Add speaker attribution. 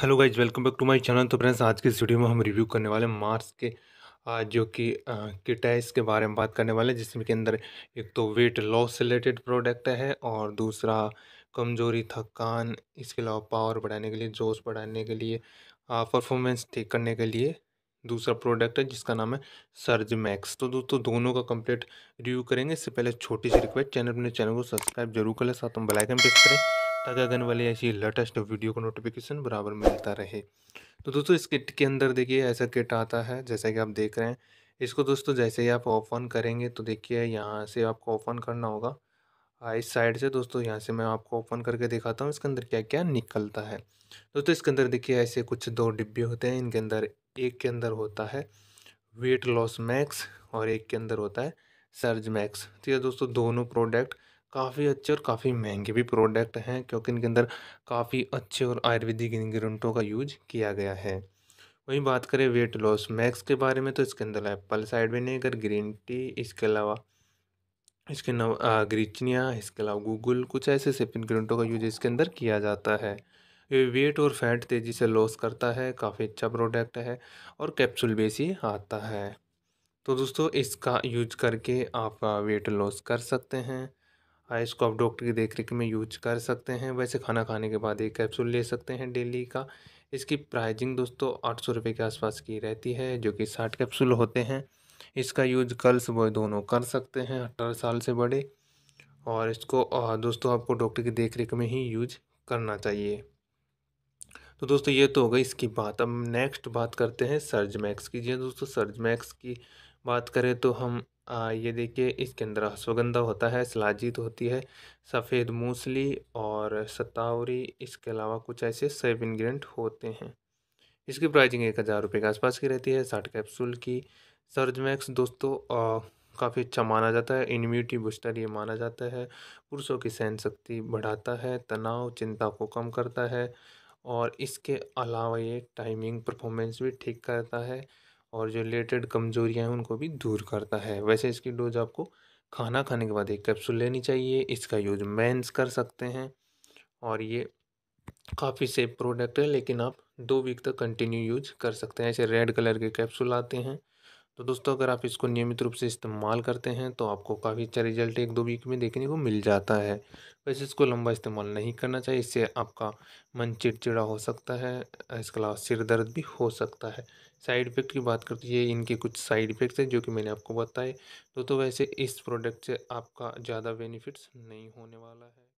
Speaker 1: hello guys welcome back to my channel तो friends आज के इस वीडियो में हम रिव्यू करने वाले मार्स के जो कि किट है इसके बारे में बात करने वाले हैं जिसमें के अंदर एक तो वेट लॉस से रिलेटेड प्रोडक्ट है और दूसरा कमजोरी थकान इसके अलावा पावर बढ़ाने के लिए जोश बढ़ाने के लिए परफॉर्मेंस ठीक करने के लिए दूसरा प्रोडक्ट है जिसका नाम है सर्ज मैक्स तो दोस्तों दोनों का कंप्लीट रिव्यू करेंगे इससे पहले छोटी सी रिक्वेस्ट चैनल अपने चैनल को सब्सक्राइब जरूर कर साथ हम बेलाइकन प्रेस करें ताकि आगन वाली ऐसी लेटेस्ट वीडियो का नोटिफिकेशन बराबर मिलता रहे तो दोस्तों इस किट के अंदर देखिए ऐसा किट आता है जैसा कि आप देख रहे हैं इसको दोस्तों जैसे ही आप ऑफ ऑन करेंगे तो देखिए यहाँ से आपको ऑफ ऑन करना होगा इस साइड से दोस्तों यहाँ से मैं आपको ओपन करके दिखाता हूँ इसके अंदर क्या क्या निकलता है दोस्तों इसके अंदर देखिए ऐसे कुछ दो डिब्बे होते हैं इनके अंदर एक के अंदर होता है वेट लॉस मैक्स और एक के अंदर होता है सर्ज मैक्स तो ये दोस्तों दोनों प्रोडक्ट काफ़ी अच्छे और काफ़ी महंगे भी प्रोडक्ट हैं क्योंकि इनके अंदर काफ़ी अच्छे और आयुर्वेदिक इन्ग्रीडियंटों का यूज किया गया है वहीं बात करें वेट लॉस मैक्स के बारे में तो इसके अंदर apple cider vinegar green tea इसके अलावा इसके नव ग्रीचनिया इसके अलावा गूगल कुछ ऐसे सिप इन्ग्रीडियंटों का यूज इसके अंदर किया जाता है वेट और फैट तेज़ी से लॉस करता है काफ़ी अच्छा प्रोडक्ट है और कैप्सूल बेस ही आता है तो दोस्तों इसका यूज करके आप वेट लॉस कर सकते हैं हाँ, इसको आप डॉक्टर की देख रेख में यूज कर सकते हैं वैसे खाना खाने के बाद एक कैप्सूल ले सकते हैं डेली का इसकी प्राइजिंग दोस्तों आठ सौ रुपये के आसपास की रहती है जो कि साठ कैप्सूल होते हैं इसका यूज कल सुबह दोनों कर सकते हैं अठारह साल से बड़े और इसको दोस्तों आपको डॉक्टर की देख रेख में ही यूज करना चाहिए तो दोस्तों ये तो हो गई इसकी बात अब नेक्स्ट बात करते हैं सर्जमैक्स की जी हाँ दोस्तों सर्जमैक्स की बात करें तो हम आ, ये देखिए इसके अंदर अश्वगंधा होता है सलाजीत होती है सफ़ेद मूसली और सतावरी इसके अलावा कुछ ऐसे सेब इन्ग्रेडिएंट होते हैं इसकी प्राइसिंग एक हज़ार रुपये के आसपास की रहती है साठ कैप्सूल की सर्जमैक्स दोस्तों काफ़ी अच्छा माना जाता है इम्यूनिटी बूस्टर ये माना जाता है पुरुषों की सहन शक्ति बढ़ाता है तनाव चिंता को कम करता है और इसके अलावा ये टाइमिंग परफॉर्मेंस भी ठीक करता है और जो रिलेटेड कमजोरियाँ हैं उनको भी दूर करता है वैसे इसकी डोज आपको खाना खाने के बाद एक कैप्सूल लेनी चाहिए इसका यूज मैंस कर सकते हैं और ये काफ़ी सेफ प्रोडक्ट है लेकिन आप दो वीक तक कंटिन्यू यूज कर सकते हैं ऐसे रेड कलर के कैप्सूल आते हैं तो दोस्तों अगर आप इसको नियमित रूप से इस्तेमाल करते हैं तो आपको काफ़ी अच्छा रिजल्ट एक दो वीक में देखने को मिल जाता है वैसे इसको लंबा इस्तेमाल नहीं करना चाहिए इससे आपका मन चिड़चिड़ा हो सकता है इसके अलावा सिर दर्द भी हो सकता है साइड इफ़ेक्ट की बात करते ये इनके कुछ साइड इफ़ेक्ट्स हैं जो कि मैंने आपको बताए तो वैसे इस प्रोडक्ट से आपका ज़्यादा बेनिफिट्स नहीं होने वाला है